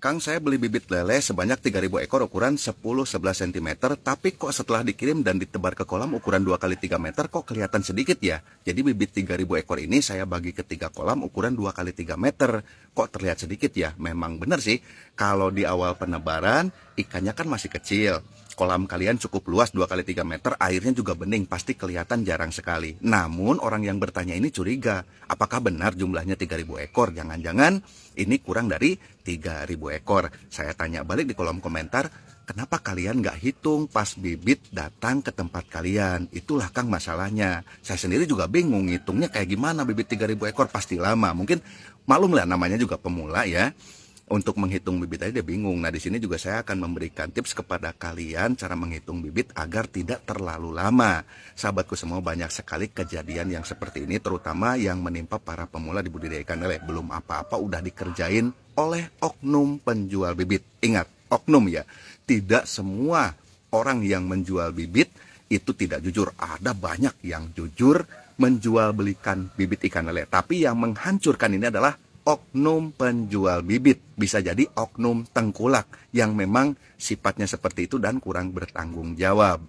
Kang saya beli bibit lele sebanyak 3000 ekor ukuran 10-11 cm, tapi kok setelah dikirim dan ditebar ke kolam ukuran 2 kali 3 meter kok kelihatan sedikit ya? Jadi bibit 3000 ekor ini saya bagi ke 3 kolam ukuran 2 kali 3 meter, kok terlihat sedikit ya? Memang benar sih, kalau di awal penebaran ikannya kan masih kecil kolam kalian cukup luas 2 kali 3 meter, airnya juga bening, pasti kelihatan jarang sekali. Namun orang yang bertanya ini curiga, apakah benar jumlahnya 3000 ekor? Jangan-jangan ini kurang dari 3000 ekor. Saya tanya balik di kolom komentar, kenapa kalian nggak hitung pas bibit datang ke tempat kalian? Itulah Kang masalahnya. Saya sendiri juga bingung ngitungnya kayak gimana bibit 3000 ekor pasti lama. Mungkin malum lah namanya juga pemula ya untuk menghitung bibit aja dia bingung. Nah, di sini juga saya akan memberikan tips kepada kalian cara menghitung bibit agar tidak terlalu lama. Sahabatku semua banyak sekali kejadian yang seperti ini terutama yang menimpa para pemula di budidaya ikan lele. Belum apa-apa udah dikerjain oleh oknum penjual bibit. Ingat, oknum ya. Tidak semua orang yang menjual bibit itu tidak jujur. Ada banyak yang jujur menjual belikan bibit ikan lele, tapi yang menghancurkan ini adalah oknum penjual bibit, bisa jadi oknum tengkulak yang memang sifatnya seperti itu dan kurang bertanggung jawab.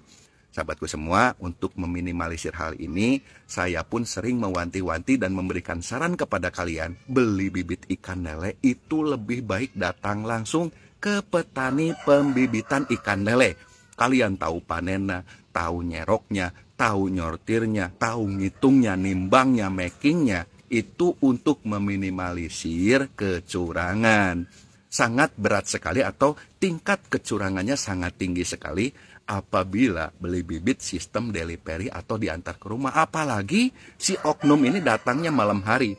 Sahabatku semua, untuk meminimalisir hal ini, saya pun sering mewanti-wanti dan memberikan saran kepada kalian, beli bibit ikan lele itu lebih baik datang langsung ke petani pembibitan ikan lele. Kalian tahu panennya, tahu nyeroknya, tahu nyortirnya, tahu ngitungnya, nimbangnya, makingnya, itu untuk meminimalisir kecurangan. Sangat berat sekali atau tingkat kecurangannya sangat tinggi sekali apabila beli bibit sistem delivery atau diantar ke rumah. Apalagi si oknum ini datangnya malam hari.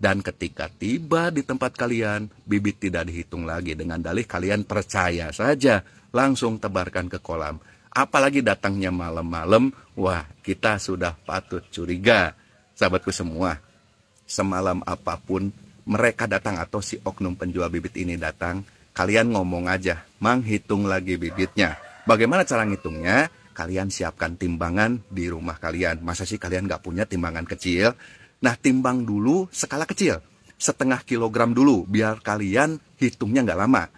Dan ketika tiba di tempat kalian, bibit tidak dihitung lagi. Dengan dalih kalian percaya saja, langsung tebarkan ke kolam. Apalagi datangnya malam-malam, wah kita sudah patut curiga. Sahabatku semua, semalam apapun mereka datang atau si oknum penjual bibit ini datang, kalian ngomong aja, mang hitung lagi bibitnya. Bagaimana cara ngitungnya? Kalian siapkan timbangan di rumah kalian. Masa sih kalian nggak punya timbangan kecil? Nah, timbang dulu skala kecil. Setengah kilogram dulu, biar kalian hitungnya nggak lama.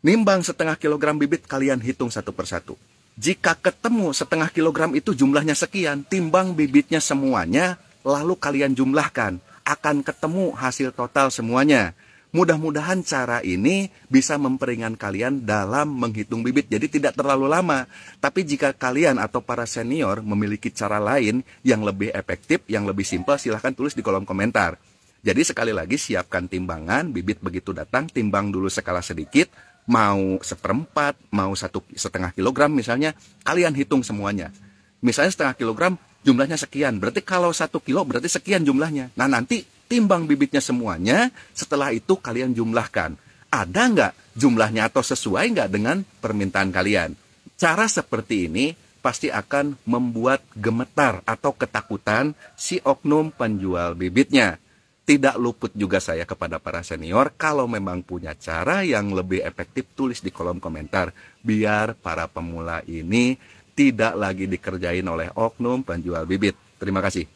Nimbang setengah kilogram bibit, kalian hitung satu persatu. Jika ketemu setengah kilogram itu jumlahnya sekian, timbang bibitnya semuanya, lalu kalian jumlahkan akan ketemu hasil total semuanya. Mudah-mudahan cara ini bisa memperingan kalian dalam menghitung bibit, jadi tidak terlalu lama. Tapi jika kalian atau para senior memiliki cara lain yang lebih efektif, yang lebih simpel, silahkan tulis di kolom komentar. Jadi sekali lagi siapkan timbangan, bibit begitu datang, timbang dulu skala sedikit, mau seperempat, mau satu setengah kilogram misalnya, kalian hitung semuanya. Misalnya setengah kilogram, jumlahnya sekian. Berarti kalau satu kilo berarti sekian jumlahnya. Nah nanti timbang bibitnya semuanya, setelah itu kalian jumlahkan. Ada nggak jumlahnya atau sesuai nggak dengan permintaan kalian? Cara seperti ini pasti akan membuat gemetar atau ketakutan si oknum penjual bibitnya tidak luput juga saya kepada para senior kalau memang punya cara yang lebih efektif tulis di kolom komentar biar para pemula ini tidak lagi dikerjain oleh oknum penjual bibit. Terima kasih.